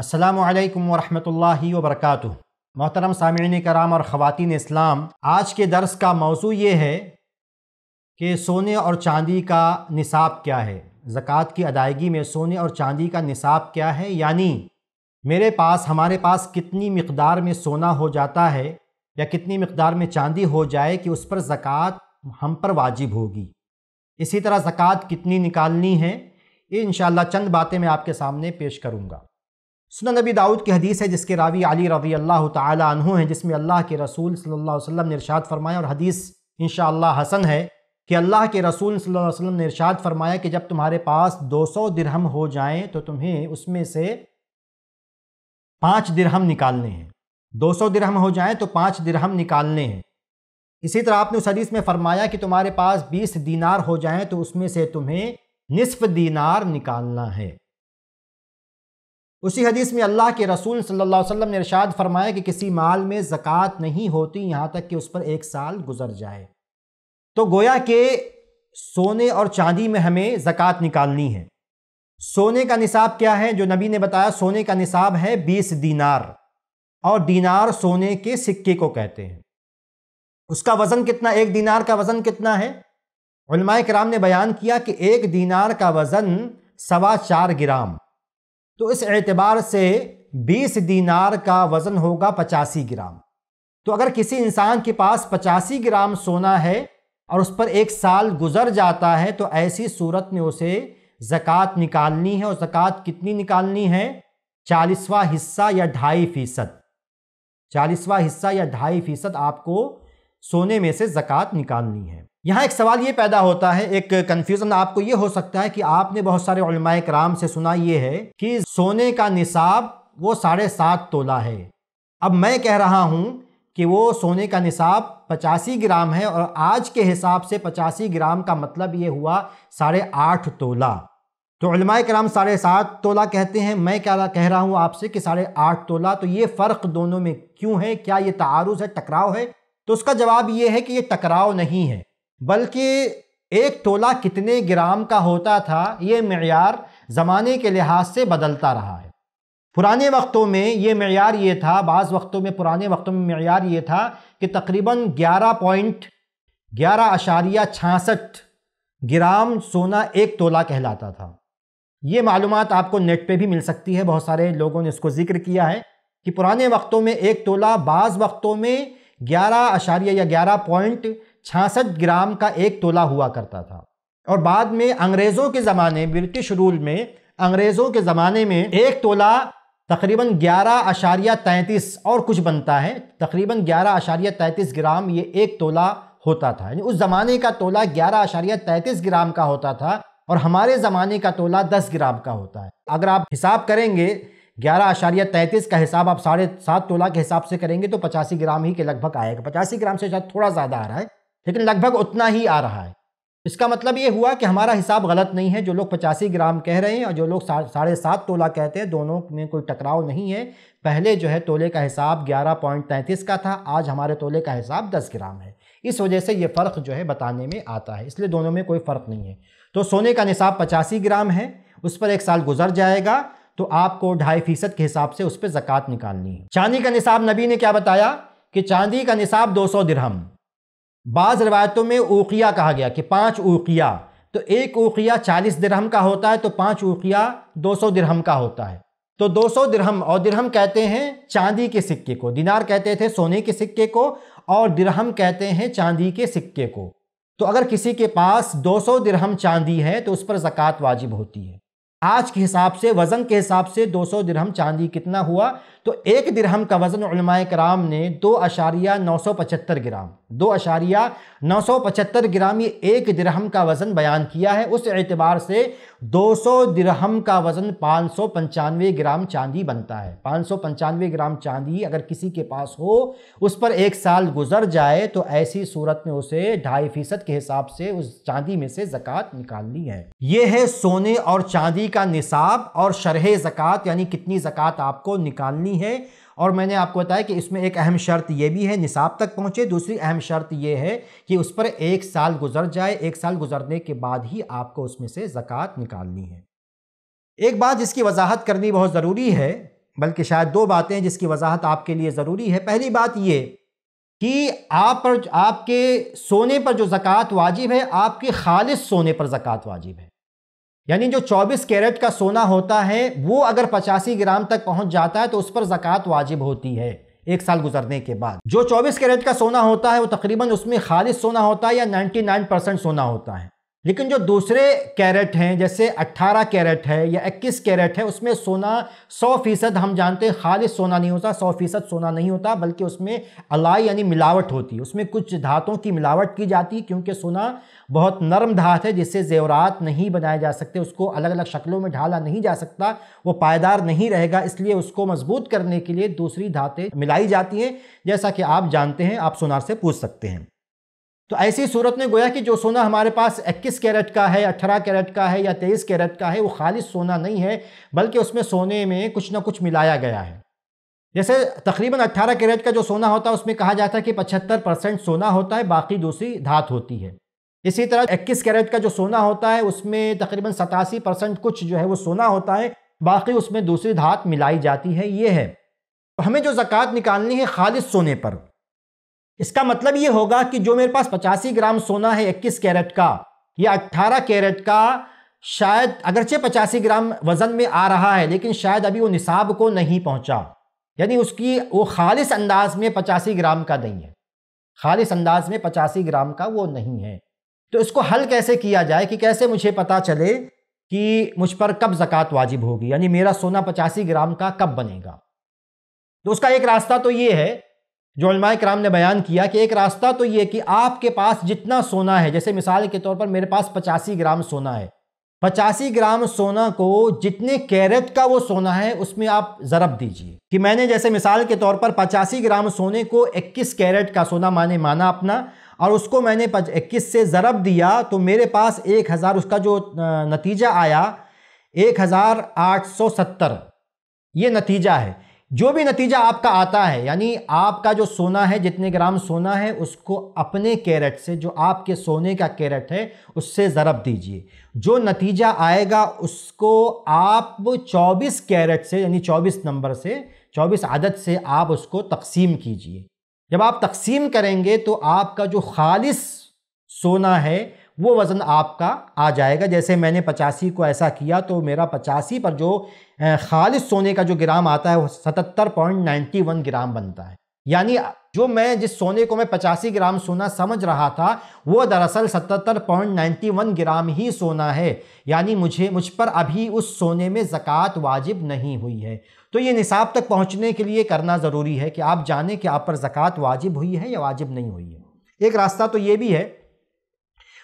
असलकम वरहि वरक़ मोहतरम सामिन कराम और ख़वान इस्लाम आज के दर्स का मौजू ये है कि सोने और चांदी का निसाब क्या है ज़क़़त की अदायगी में सोने और चांदी का निसाब क्या है यानी मेरे पास हमारे पास कितनी मकदार में सोना हो जाता है या कितनी मकदार में चांदी हो जाए कि उस पर ज़क़़त हम पर वाजिब होगी इसी तरह ज़क़़त कितनी निकालनी है ये इन चंद बातें मैं आपके सामने पेश करूँगा सुन नबी दाऊद की हदीस है जिसके रावी अली रवी अल्लाह तु हैं जिसमें अल्लाह के रसूल सल्ला वसम ने इरशाद फरमाया और हदीस इन हसन है कि अल्लाह के रसूल सल्ला वसम ने इरशाद फरमाया कि जब तुम्हारे पास 200 दिरहम हो जाए तो तुम्हें उसमें से पाँच दिरहम निकालने हैं दो सौ दिरहम हो जाए तो पाँच दिरहम निकालने हैं इसी तरह आपने उस हदीस में फरमाया कि तुम्हारे पास बीस दीनार हो जाए तो उसमें से तुम्हें निसफ दीनार निकालना है उसी हदीस में अल्लाह के रसूल सल्लल्लाहु अलैहि वसल्लम ने इरशाद फरमाया कि किसी माल में ज़क़़त नहीं होती यहाँ तक कि उस पर एक साल गुजर जाए तो गोया के सोने और चांदी में हमें ज़क़़त निकालनी है सोने का निसाब क्या है जो नबी ने बताया सोने का निसाब है बीस दीनार और दीनार सोने के सिक्के को कहते हैं उसका वज़न कितना एक दीनार का वज़न कितना है कराम ने बयान किया कि एक दीनार का वज़न सवा चार ग्राम तो इस एतबार से 20 दीनार का वज़न होगा पचासी ग्राम तो अगर किसी इंसान के पास पचासी ग्राम सोना है और उस पर एक साल गुजर जाता है तो ऐसी सूरत में उसे ज़क़़त निकालनी है और ज़क़़त कितनी निकालनी है चालीसवा हिस्सा या ढाई फ़ीसद चालीसवा हिस्सा या ढाई फ़ीसद आपको सोने में से ज़क़़त निकालनी है यहाँ एक सवाल ये पैदा होता है एक कन्फ्यूज़न आपको ये हो सकता है कि आपने बहुत सारे कराम से सुना ये है कि सोने का निसाब वो साढ़े सात तोला है अब मैं कह रहा हूँ कि वो सोने का निसाब पचासी ग्राम है और आज के हिसाब से पचासी ग्राम का मतलब ये हुआ साढ़े आठ तोला तो कराम साढ़े सात तोला कहते हैं मैं क्या कह रहा हूँ आपसे कि साढ़े आठ तोला तो ये फ़र्क दोनों में क्यों है क्या ये तारुज़ है टकराव है तो उसका जवाब ये है कि ये टकराव नहीं है बल्कि एक तोला कितने ग्राम का होता था ये मैार ज़माने के लिहाज से बदलता रहा है पुराने वक्तों में ये मैार ये था बाज़ वक्तों में पुराने वक्तों में मैार ये था कि तकरीबन ग्यारह पॉइंट ग्यारह अशारिया छासठ ग्राम सोना एक तोला कहलाता था ये मालूम आपको नेट पे भी मिल सकती है बहुत सारे लोगों ने इसको ज़िक्र किया है कि पुराने वक्तों में एक तोला बाज़ वक्तों में ग्यारह अशारिया या ग्यारह पॉइंट छासठ ग्राम का एक तोला हुआ करता था और बाद में अंग्रेज़ों के ज़माने ब्रिटिश रूल में अंग्रेज़ों के ज़माने में एक तोला तकरीबन ग्यारह अशारिया तैंतीस और कुछ बनता है तकरीबन ग्यारह अशारिया तैंतीस ग्राम ये एक तोला होता था यानी उस ज़माने का तोला ग्यारह अशारिया तैंतीस ग्राम का होता था और हमारे ज़माने का तोला दस ग्राम का होता है अगर आप हिसाब करेंगे ग्यारह आशारिया तैंतीस का हिसाब आप साढ़े सात तोला के हिसाब से करेंगे तो पचासी ग्राम ही के लगभग आएगा पचासी ग्राम से शायद थोड़ा ज़्यादा आ रहा है लेकिन लगभग उतना ही आ रहा है इसका मतलब ये हुआ कि हमारा हिसाब गलत नहीं है जो लोग पचासी ग्राम कह रहे हैं और जो लोग साढ़े सात तोला कहते हैं दोनों में कोई टकराव नहीं है पहले जो है तोले का हिसाब ग्यारह पॉइंट तैंतीस का था आज हमारे तोले का हिसाब दस ग्राम है इस वजह से ये फ़र्क जो है बताने में आता है इसलिए दोनों में कोई फ़र्क नहीं है तो सोने का निसाब पचासी ग्राम है उस पर एक साल गुजर जाएगा तो आपको ढाई फीसद के हिसाब से उस पर ज़क़़त निकालनी है चांदी का निसाब नबी ने क्या बताया कि चांदी का निसाब दो सौ दिरहम बाज़ रवायतों में ओकिया कहा गया कि पाँच ओकिया तो एक ओकिया चालीस दिरहम का होता है तो पाँच ओकिया दो सौ दिरहम का होता है तो दो सौ दिरहम और दिरहम कहते हैं चांदी के सिक्के को दिनार कहते थे सोने के सिक्के को और दिरहम कहते हैं चांदी के सिक्के को तो अगर किसी के पास दो सौ दिरहम चांदी है तो उस पर ज़क़़त वाजिब होती है आज के हिसाब से वज़न के हिसाब से 200 दिरहम चांदी कितना हुआ तो एक दिरहम का वज़न कराम ने दो अशारिया नौ सौ पचहत्तर ग्राम दो अशारिया नौ सौ पचहत्तर ग्राम ये एक दिरहम का वज़न बयान किया है उस एतबार से 200 दिरहम का वज़न पाँच ग्राम चांदी बनता है पाँच ग्राम चांदी अगर किसी के पास हो उस पर एक साल गुजर जाए तो ऐसी सूरत में उसे ढाई फीसद के हिसाब से उस चांदी में से ज़क़़त निकालनी है ये है सोने और चांदी का निसाब और शरह ज़क़़त यानी कितनी ज़क़़त आपको निकालनी है और मैंने आपको बताया कि इसमें एक अहम शर्त ये भी है निसाब तक पहुँचे दूसरी अहम शर्त ये है कि उस पर एक साल गुजर जाए एक साल गुजरने के बाद ही आपको उसमें से ज़क़़त निकालनी है एक बात जिसकी वजाहत करनी बहुत ज़रूरी है बल्कि शायद दो बातें जिसकी वजाहत आपके लिए ज़रूरी है पहली बात ये कि आप पर आपके सोने पर जो ज़क़़त वाजिब है आपके खालिश सोने पर ज़क़़त वाजिब है यानी जो 24 कैरेट का सोना होता है वो अगर पचासी ग्राम तक पहुंच जाता है तो उस पर जक़ात वाजिब होती है एक साल गुजरने के बाद जो 24 कैरेट का सोना होता है वो तकरीबन उसमें खालिश सोना होता है या 99 परसेंट सोना होता है लेकिन जो दूसरे कैरेट हैं जैसे 18 कैरेट है या 21 कैरेट है उसमें सोना 100 फीसद हम जानते हैं खालिश सोना नहीं होता 100 फीसद सोना नहीं होता बल्कि उसमें अलाई यानी मिलावट होती है उसमें कुछ धातों की मिलावट की जाती है क्योंकि सोना बहुत नरम धात है जिससे जेवरात नहीं बनाए जा सकते उसको अलग अलग शक्लों में ढाला नहीं जा सकता वो पायदार नहीं रहेगा इसलिए उसको मजबूत करने के लिए दूसरी धातें मिलाई जाती हैं जैसा कि आप जानते हैं आप सोनार से पूछ सकते हैं तो ऐसी सूरत में गोया कि जो सोना हमारे पास 21 कैरेट का है 18 कैरेट का है या 23 कैरेट का है वो खालिश सोना नहीं है बल्कि उसमें सोने में कुछ ना कुछ मिलाया गया है जैसे तकरीबन 18 कैरेट का जो सोना होता है उसमें कहा जाता है कि 75 परसेंट सोना होता है बाकी दूसरी धात होती है इसी तरह 21 कैरेट का जो सोना होता है उसमें तकरीबन सतासी परसेंट कुछ जो है वो सोना होता है बाकी उसमें दूसरी धात मिलाई जाती है ये है तो हमें जो ज़क़़त निकालनी है खालिश सोने पर इसका मतलब ये होगा कि जो मेरे पास पचासी ग्राम सोना है इक्कीस कैरेट का या अट्ठारह कैरेट का शायद अगरचे पचासी ग्राम वज़न में आ रहा है लेकिन शायद अभी वो निसाब को नहीं पहुंचा यानी उसकी वो खालिस अंदाज में पचासी ग्राम का नहीं है खालिस अंदाज में पचासी ग्राम का वो नहीं है तो इसको हल कैसे किया जाए कि कैसे मुझे पता चले कि मुझ पर कब ज़क़़त वाजिब होगी यानी मेरा सोना पचासी ग्राम का कब बनेगा तो उसका एक रास्ता तो ये है जोलमाए कराम ने बयान किया कि एक रास्ता तो ये कि आपके पास जितना सोना है जैसे मिसाल के तौर पर मेरे पास पचासी ग्राम सोना है पचासी ग्राम सोना को जितने कैरेट का वो सोना है उसमें आप ज़रब दीजिए कि मैंने जैसे मिसाल के तौर पर पचासी ग्राम सोने को इक्कीस कैरेट का सोना माने माना अपना और उसको मैंने इक्कीस से ज़रब दिया तो मेरे पास एक हज़ार उसका जो नतीजा आया एक हज़ार आठ सौ सत्तर ये नतीजा है जो भी नतीजा आपका आता है यानी आपका जो सोना है जितने ग्राम सोना है उसको अपने कैरेट से जो आपके सोने का कैरेट है उससे ज़रब दीजिए जो नतीजा आएगा उसको आप 24 कैरेट से यानी 24 नंबर से 24 आदत से आप उसको तकसीम कीजिए जब आप तकसीम करेंगे तो आपका जो खालिस सोना है वो वज़न आपका आ जाएगा जैसे मैंने पचासी को ऐसा किया तो मेरा पचासी पर जो खालिश सोने का जो ग्राम आता है वो सतहत्तर पॉइंट नाइन्टी वन ग्राम बनता है यानी जो मैं जिस सोने को मैं पचासी ग्राम सोना समझ रहा था वो दरअसल सतहत्तर पॉइंट नाइन्टी वन ग्राम ही सोना है यानी मुझे मुझ पर अभी उस सोने में ज़क़़त वाजिब नहीं हुई है तो ये निसाब तक पहुँचने के लिए करना ज़रूरी है कि आप जानें कि आप पर ज़क़़त वाजिब हुई है या वाजिब नहीं हुई है एक रास्ता तो ये भी है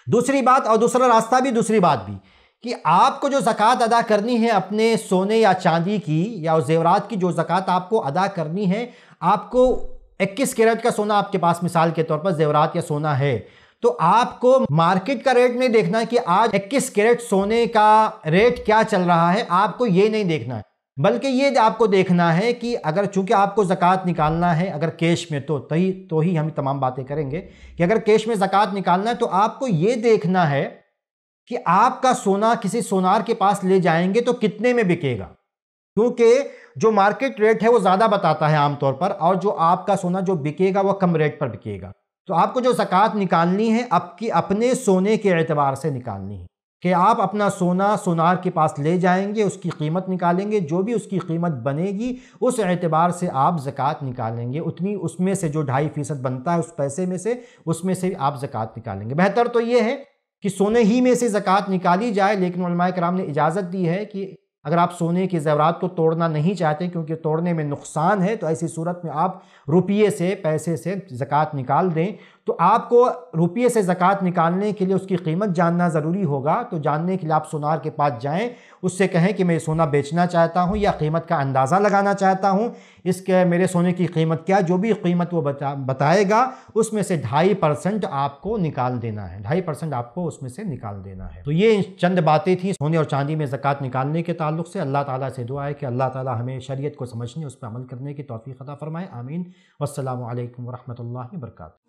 दूसरी बात और दूसरा रास्ता भी दूसरी बात भी कि आपको जो ज़क़़त अदा करनी है अपने सोने या चांदी की या जेवरात की जो ज़क़़त आपको अदा करनी है आपको 21 कैरेट का सोना आपके पास मिसाल के तौर पर जेवरात या सोना है तो आपको मार्केट का रेट नहीं देखना है कि आज 21 कैरेट सोने का रेट क्या चल रहा है आपको ये नहीं देखना है बल्कि ये आपको देखना है कि अगर चूंकि आपको ज़क़़त निकालना है अगर कैश में तो तही तो ही हम तमाम बातें करेंगे कि अगर कैश में ज़क़़त निकालना है तो आपको ये देखना है कि आपका सोना किसी सोनार के पास ले जाएंगे तो कितने में बिकेगा क्योंकि जो मार्केट रेट है वो ज़्यादा बताता है आमतौर पर और जो आपका सोना जो बिकेगा वह कम रेट पर बिकेगा तो आपको जो ज़क़़त निकालनी है आपकी अपने सोने के एतबार से निकालनी है कि आप अपना सोना सोनार के पास ले जाएंगे उसकी कीमत निकालेंगे जो भी उसकी कीमत बनेगी उस एतबार से आप ज़क़़त निकालेंगे उतनी उसमें से जो ढाई फ़ीसद बनता है उस पैसे में से उसमें से आप ज़क़़त निकालेंगे बेहतर तो ये है कि सोने ही में से ज़क़़त निकाली जाए लेकिन कराम ने इजाज़त दी है कि अगर आप सोने के जेवरात को तोड़ना नहीं चाहते क्योंकि तोड़ने में नुकसान है तो ऐसी सूरत में आप रुपये से पैसे से ज़क़़त निकाल दें तो आपको रुपये से ज़क़़त निकालने के लिए उसकी कीमत जानना ज़रूरी होगा तो जानने के लिए आप सोनार के पास जाएं उससे कहें कि मैं सोना बेचना चाहता हूं या कीमत का अंदाज़ा लगाना चाहता हूं इसके मेरे सोने की कीमत क्या जो भी कीमत वो बता बताएगा उसमें से ढाई परसेंट आपको निकाल देना है ढाई परसेंट आपको उसमें से निकाल देना है तो ये चंद बातें थी सोने और चांदी में ज़क़़त निकालने के तल्ल से अल्लाह ताली से दुआ है कि अल्लाह ताली हमें शरीय को समझने उस पर अमल करने की तोफ़ी ख़ा फ़रमाए आमीन वालकम वरहमल वर्का